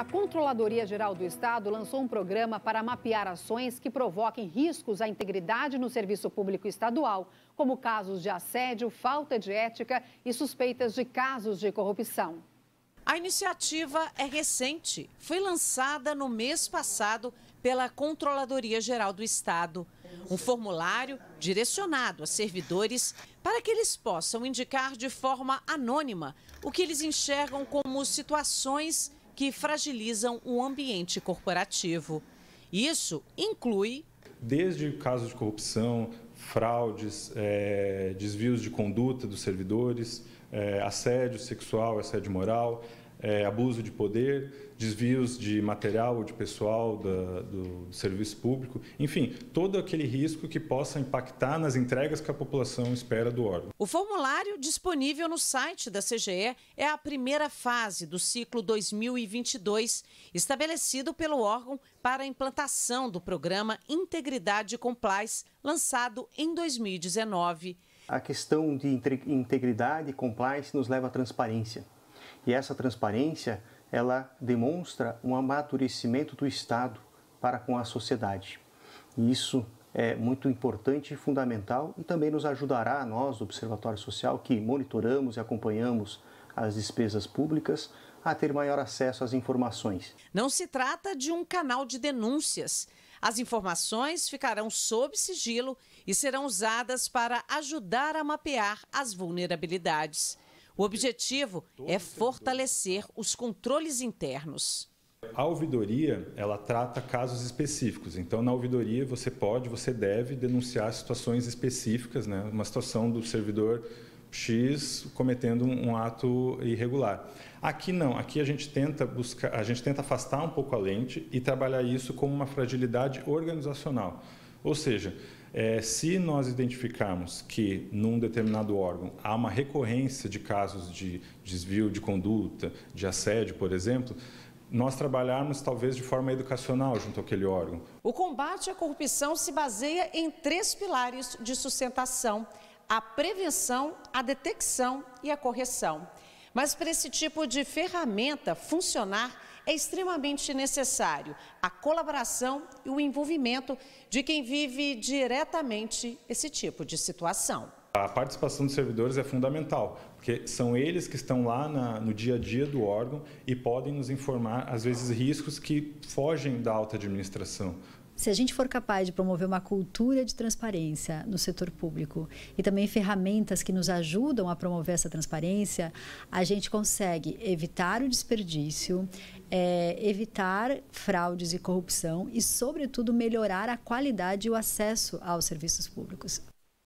A Controladoria Geral do Estado lançou um programa para mapear ações que provoquem riscos à integridade no serviço público estadual, como casos de assédio, falta de ética e suspeitas de casos de corrupção. A iniciativa é recente. Foi lançada no mês passado pela Controladoria Geral do Estado. Um formulário direcionado a servidores para que eles possam indicar de forma anônima o que eles enxergam como situações que fragilizam o ambiente corporativo. Isso inclui. Desde casos de corrupção, fraudes, é, desvios de conduta dos servidores, é, assédio sexual, assédio moral, é, abuso de poder, desvios de material ou de pessoal da, do serviço público, enfim, todo aquele risco que possa impactar nas entregas que a população espera do órgão. O formulário disponível no site da CGE é a primeira fase do ciclo 2022, estabelecido pelo órgão para a implantação do programa Integridade e Compliance, lançado em 2019. A questão de integridade e compliance nos leva à transparência. E essa transparência, ela demonstra um amadurecimento do Estado para com a sociedade. E isso é muito importante e fundamental e também nos ajudará a nós, do Observatório Social, que monitoramos e acompanhamos as despesas públicas, a ter maior acesso às informações. Não se trata de um canal de denúncias. As informações ficarão sob sigilo e serão usadas para ajudar a mapear as vulnerabilidades. O objetivo é fortalecer os controles internos. A ouvidoria, ela trata casos específicos. Então, na ouvidoria, você pode, você deve denunciar situações específicas, né? uma situação do servidor X cometendo um ato irregular. Aqui não, aqui a gente tenta buscar, a gente tenta afastar um pouco a lente e trabalhar isso como uma fragilidade organizacional. Ou seja, é, se nós identificarmos que num determinado órgão há uma recorrência de casos de desvio de conduta, de assédio, por exemplo, nós trabalharmos talvez de forma educacional junto àquele órgão. O combate à corrupção se baseia em três pilares de sustentação: a prevenção, a detecção e a correção. Mas para esse tipo de ferramenta funcionar, é extremamente necessário a colaboração e o envolvimento de quem vive diretamente esse tipo de situação. A participação dos servidores é fundamental, porque são eles que estão lá na, no dia a dia do órgão e podem nos informar, às vezes, riscos que fogem da alta administração. Se a gente for capaz de promover uma cultura de transparência no setor público e também ferramentas que nos ajudam a promover essa transparência, a gente consegue evitar o desperdício, é, evitar fraudes e corrupção e, sobretudo, melhorar a qualidade e o acesso aos serviços públicos.